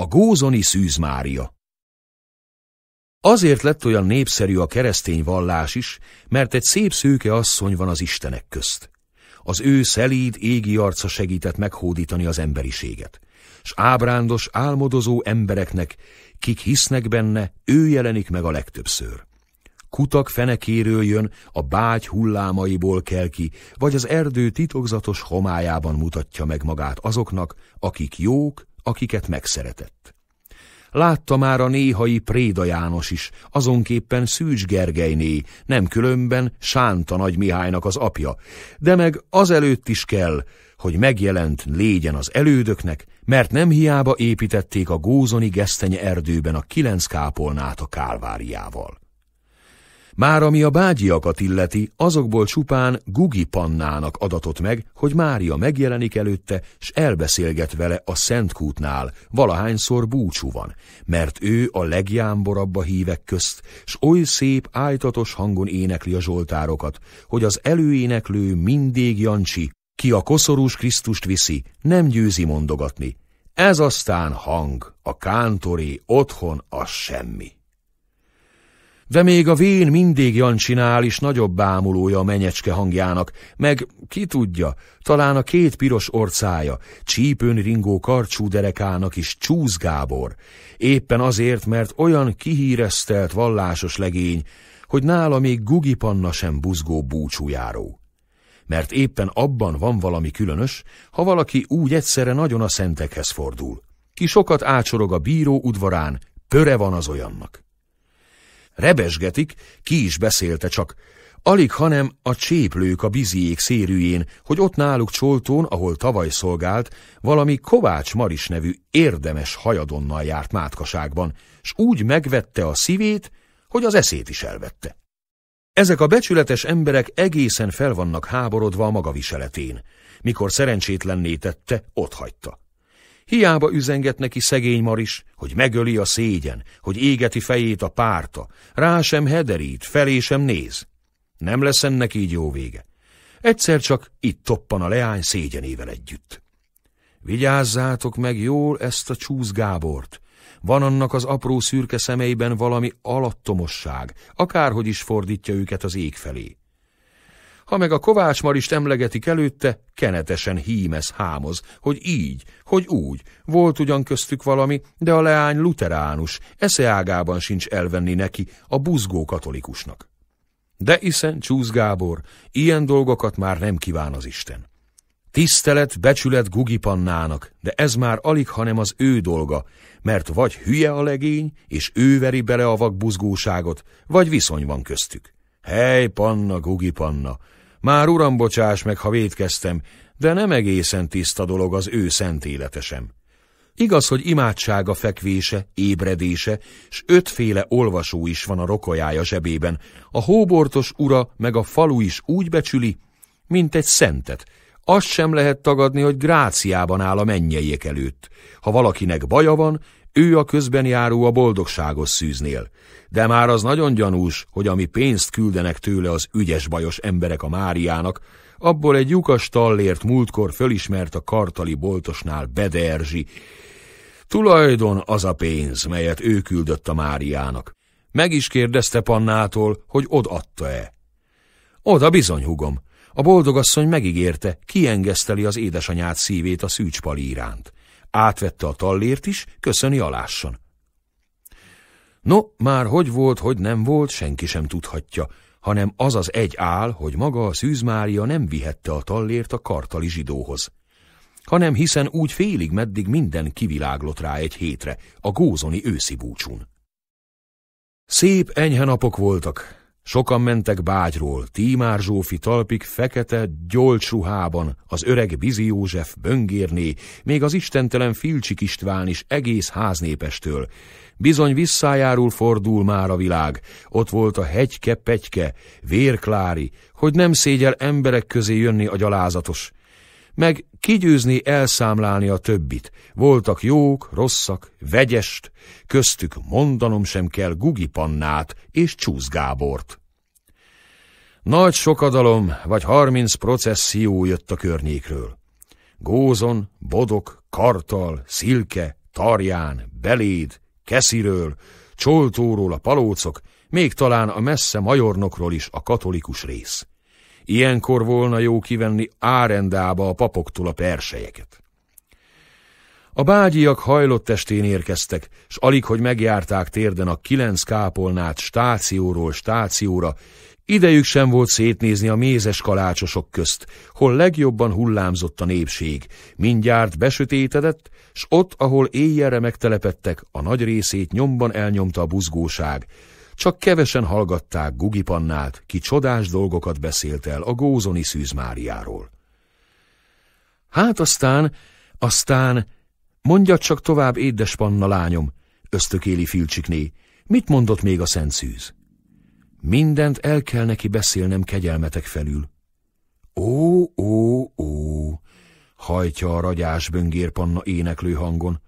A gózoni Szűz Mária Azért lett olyan népszerű a keresztény vallás is, mert egy szép szőke asszony van az istenek közt. Az ő szelíd égi arca segített meghódítani az emberiséget, s ábrándos, álmodozó embereknek, kik hisznek benne, ő jelenik meg a legtöbbször. Kutak fenekéről jön, a bágy hullámaiból kel ki, vagy az erdő titokzatos homályában mutatja meg magát azoknak, akik jók, akiket megszeretett. Látta már a néhai Préda János is, azonképpen Szűcs Gergelyné, nem különben Sánta Nagy Mihálynak az apja, de meg azelőtt is kell, hogy megjelent légyen az elődöknek, mert nem hiába építették a gózoni gesztenye erdőben a kilenc kápolnát a kálváriával. Már ami a bágyiakat illeti, azokból csupán Gugi Pannának adatott meg, hogy Mária megjelenik előtte, s elbeszélget vele a Szentkútnál, valahányszor búcsú van, mert ő a legjámborabb a hívek közt, s oly szép, ájtatos hangon énekli a zsoltárokat, hogy az előéneklő mindig Jancsi, ki a koszorús Krisztust viszi, nem győzi mondogatni. Ez aztán hang, a kántori otthon a semmi. De még a vén mindig Jancsinál és nagyobb bámulója a menyecske hangjának, meg ki tudja, talán a két piros orcája, csípőn ringó karcsú derekának is Csúsz Gábor. Éppen azért, mert olyan kihíresztelt vallásos legény, hogy nála még gugipanna sem buzgó búcsújáró mert éppen abban van valami különös, ha valaki úgy egyszerre nagyon a szentekhez fordul. Ki sokat ácsorog a bíró udvarán, pöre van az olyannak. Rebesgetik, ki is beszélte csak. Alig, hanem a cséplők a biziék szérűjén, hogy ott náluk Csoltón, ahol tavaly szolgált, valami Kovács Maris nevű érdemes hajadonnal járt mátkaságban, s úgy megvette a szívét, hogy az eszét is elvette. Ezek a becsületes emberek egészen fel vannak háborodva a maga viseletén. Mikor szerencsétlenné tette, ott hagyta. Hiába üzenget neki szegény Maris, hogy megöli a szégyen, hogy égeti fejét a párta, rá sem hederít, felé sem néz. Nem lesz ennek így jó vége. Egyszer csak itt toppan a leány szégyenével együtt. Vigyázzátok meg jól ezt a csúsz Gábort. Van annak az apró szürke szemeiben valami alattomosság, akárhogy is fordítja őket az ég felé ha meg a Kovács Marist emlegetik előtte, kenetesen hímez hámoz, hogy így, hogy úgy, volt ugyan köztük valami, de a leány luteránus, eszeágában sincs elvenni neki a buzgó katolikusnak. De hiszen, Csúsz Gábor, ilyen dolgokat már nem kíván az Isten. Tisztelet, becsület Gugipannának, de ez már alig, hanem az ő dolga, mert vagy hülye a legény, és ő veri bele a vakbuzgóságot, vagy viszony van köztük. Hely, panna, gugi panna! Már uram, bocsáss meg, ha védkeztem, de nem egészen tiszta dolog az ő szent életesem. Igaz, hogy imádsága fekvése, ébredése, s ötféle olvasó is van a rokolyája zsebében, a hóbortos ura meg a falu is úgy becsüli, mint egy szentet, azt sem lehet tagadni, hogy gráciában áll a mennyeiek előtt. Ha valakinek baja van, ő a közben járó a boldogságos szűznél. De már az nagyon gyanús, hogy ami pénzt küldenek tőle az ügyes bajos emberek a Máriának, abból egy lyukas tallért múltkor fölismert a kartali boltosnál Bederzsi. Tulajdon az a pénz, melyet ő küldött a Máriának. Meg is kérdezte Pannától, hogy odaadta-e. Oda bizony, hugom. A boldogasszony megígérte, kiengeszteli az édesanyát szívét a szűcspali iránt. Átvette a tallért is, köszöni alásson. No, már hogy volt, hogy nem volt, senki sem tudhatja, hanem az az egy áll, hogy maga a Szűz Mária nem vihette a tallért a kartali zsidóhoz hanem hiszen úgy félig meddig minden kiviláglott rá egy hétre, a gózoni őszi búcsún. Szép enyhe napok voltak, Sokan mentek bágyról, Tímár Zsófi talpik fekete, gyolcs ruhában, az öreg Bizi József böngérné, még az istentelen Filcsik István is egész háznépestől. Bizony visszájárul fordul már a világ, ott volt a hegyke-pegyke, vérklári, hogy nem szégyel emberek közé jönni a gyalázatos meg kigyőzni elszámlálni a többit. Voltak jók, rosszak, vegyest, köztük mondanom sem kell Gugi Pannát és Csúsz Gábort. Nagy sokadalom, vagy harminc processzió jött a környékről. Gózon, Bodok, Kartal, Szilke, Tarján, Beléd, Kesziről, Csoltóról a palócok, még talán a messze majornokról is a katolikus rész. Ilyenkor volna jó kivenni árendába a papoktól a persejeket. A bágyiak hajlott testén érkeztek, s alig, hogy megjárták térden a kilenc kápolnát stációról stációra, idejük sem volt szétnézni a mézes kalácsosok közt, hol legjobban hullámzott a népség, mindjárt besötétedett, s ott, ahol éjjelre megtelepettek, a nagy részét nyomban elnyomta a buzgóság, csak kevesen hallgatták Gugi Pannát, ki csodás dolgokat beszélt el a gózoni szűzmáriáról. Hát aztán, aztán, mondja csak tovább édes Panna lányom, ösztökéli Filcsikné, mit mondott még a szent szűz? Mindent el kell neki beszélnem kegyelmetek felül. Ó, ó, ó, hajtja a ragyás böngérpanna éneklő hangon.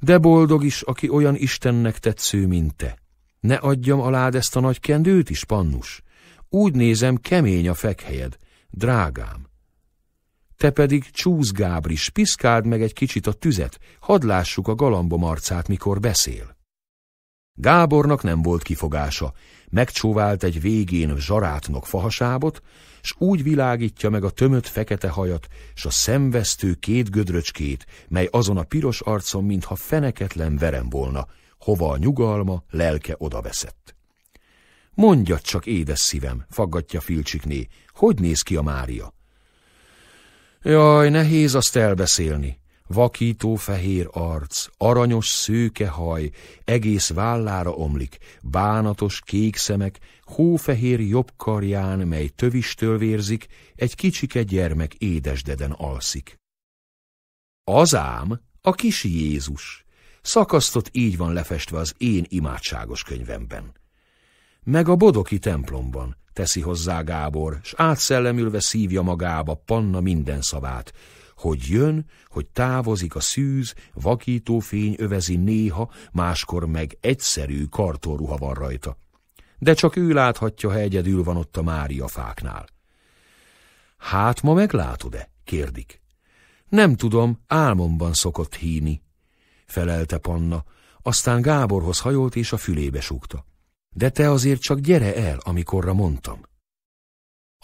De boldog is, aki olyan Istennek tetsző, mint te. Ne adjam alád ezt a nagy kendőt is, Pannus. Úgy nézem, kemény a fekhelyed, drágám. Te pedig csúsz, Gábris, piszkáld meg egy kicsit a tüzet, hadd lássuk a galambom arcát, mikor beszél. Gábornak nem volt kifogása, megcsóvált egy végén zsarátnok fahasábot, s úgy világítja meg a tömött fekete hajat, s a szemvesztő két gödröcskét, mely azon a piros arcon, mintha feneketlen verem volna, hova a nyugalma, lelke odaveszett. Mondja csak, édes szívem, faggatja Filcsikné, hogy néz ki a Mária? Jaj, nehéz azt elbeszélni. Vakító fehér arc, aranyos szőke haj, egész vállára omlik, bánatos kék szemek, hófehér jobb karján, mely tövistől vérzik, egy kicsike gyermek édesdeden alszik. Az ám a kis Jézus, Szakasztott így van lefestve az én imádságos könyvemben. Meg a bodoki templomban, teszi hozzá Gábor, s átszellemülve szívja magába Panna minden szavát, hogy jön, hogy távozik a szűz, vakító fény övezi néha, máskor meg egyszerű kartóruha van rajta. De csak ő láthatja, ha egyedül van ott a Mária fáknál. Hát ma meglátod-e? kérdik. Nem tudom, álmomban szokott híni, felelte Panna, aztán Gáborhoz hajolt és a fülébe súgta. De te azért csak gyere el, amikorra mondtam.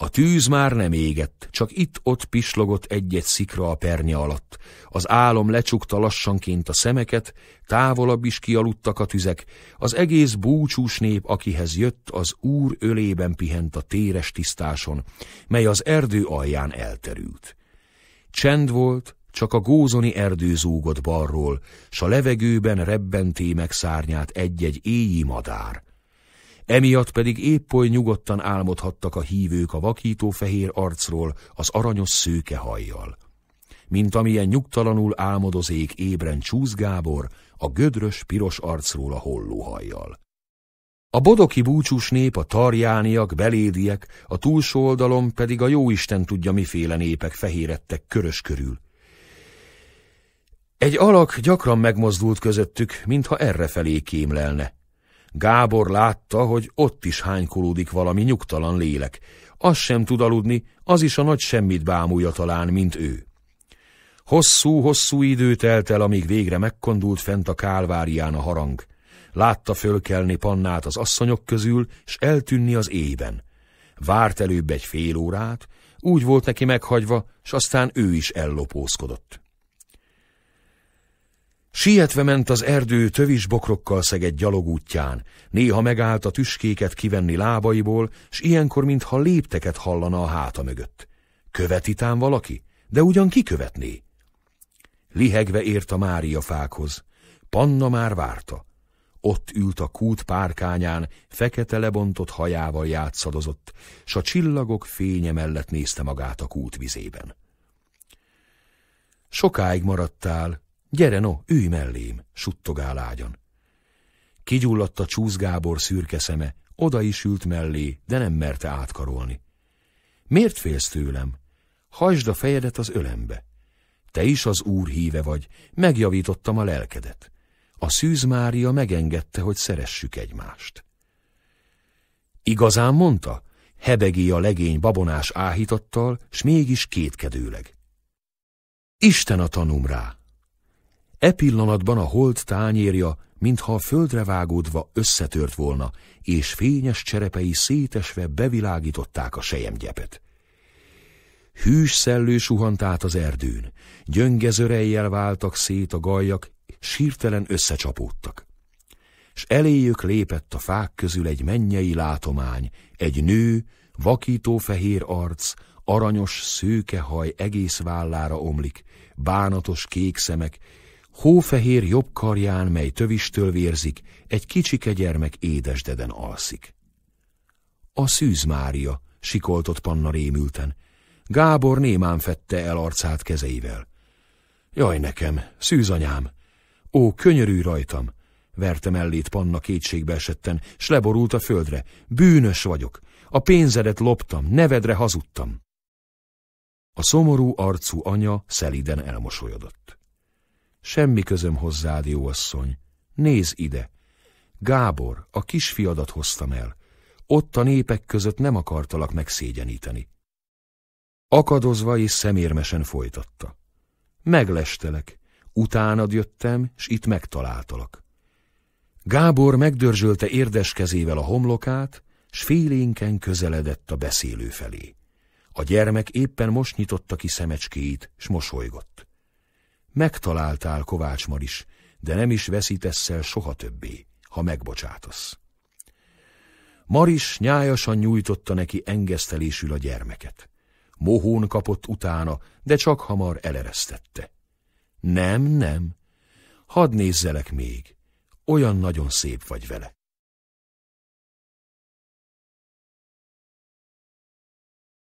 A tűz már nem égett, csak itt-ott pislogott egy-egy szikra a pernye alatt. Az álom lecsukta lassanként a szemeket, távolabb is kialudtak a tüzek. Az egész búcsús nép, akihez jött, az úr ölében pihent a téres tisztáson, mely az erdő alján elterült. Csend volt, csak a gózoni erdő zúgott balról, s a levegőben rebbenté meg szárnyát egy-egy éjjé madár. Emiatt pedig épp oly nyugodtan álmodhattak a hívők a vakító fehér arcról az aranyos szőke hajjal. Mint amilyen nyugtalanul álmodozék ébren Csúsz Gábor a gödrös piros arcról a holló hajjal. A bodoki búcsús nép, a tarjániak, belédiek, a túlsó oldalon pedig a jóisten tudja miféle népek fehérettek körös körül. Egy alak gyakran megmozdult közöttük, mintha errefelé kémlelne. Gábor látta, hogy ott is hánykolódik valami nyugtalan lélek. Az sem tud aludni, az is a nagy semmit bámulja talán, mint ő. Hosszú-hosszú idő telt el, amíg végre megkondult fent a kálvárián a harang. Látta fölkelni Pannát az asszonyok közül, s eltűnni az éjben. Várt előbb egy fél órát, úgy volt neki meghagyva, s aztán ő is ellopózkodott. Sietve ment az erdő tövis bokrokkal szegett gyalogútján, néha megállt a tüskéket kivenni lábaiból, s ilyenkor, mintha lépteket hallana a háta mögött. Követi tán valaki, de ugyan ki követné? Lihegve ért a Mária fákhoz. Panna már várta. Ott ült a kút párkányán, fekete lebontott hajával játszadozott, s a csillagok fénye mellett nézte magát a kút vizében. Sokáig maradtál, Gyere no, ülj mellém, suttogál ágyon. Kigyulladt a Csúsz Gábor szürke szeme, oda is ült mellé, de nem merte átkarolni. Miért félsz tőlem? Hajtsd a fejedet az ölembe. Te is az Úr híve vagy, megjavítottam a lelkedet. A szűz Mária megengedte, hogy szeressük egymást. Igazán mondta? Hebegé a legény babonás áhítattal, s mégis kétkedőleg. Isten a tanum rá, E pillanatban a hold tányérja, mintha a földre vágódva összetört volna, és fényes cserepei szétesve bevilágították a sejemgyepet. Hűs szellő suhant át az erdőn, gyöngezörejjel váltak szét a gajak, sírtelen összecsapódtak. S eléjük lépett a fák közül egy mennyei látomány, egy nő, vakító fehér arc, aranyos szőke haj egész vállára omlik, bánatos kék szemek, Hófehér jobb karján, mely tövistől vérzik, egy kicsike gyermek édesdeden alszik. A szűz Mária, sikoltott Panna rémülten. Gábor némán fette el arcát kezeivel. Jaj nekem, szűzanyám! Ó, könyörű rajtam! Verte mellét Panna kétségbe esetten, s leborult a földre. Bűnös vagyok! A pénzedet loptam, nevedre hazudtam! A szomorú arcú anya szeliden elmosolyodott. Semmi közöm hozzád, jóasszony. Nézd ide! Gábor, a kisfiadat hoztam el. Ott a népek között nem akartalak megszégyeníteni. Akadozva és szemérmesen folytatta. Meglestelek, utánad jöttem, s itt megtaláltalak. Gábor megdörzsölte érdes kezével a homlokát, s félénken közeledett a beszélő felé. A gyermek éppen most nyitotta ki szemecskéit, s mosolygott. Megtaláltál, Kovács Maris, de nem is veszítesz el soha többé, ha megbocsátasz. Maris nyájasan nyújtotta neki engesztelésül a gyermeket. Mohón kapott utána, de csak hamar eleresztette. Nem, nem, hadd nézzelek még, olyan nagyon szép vagy vele.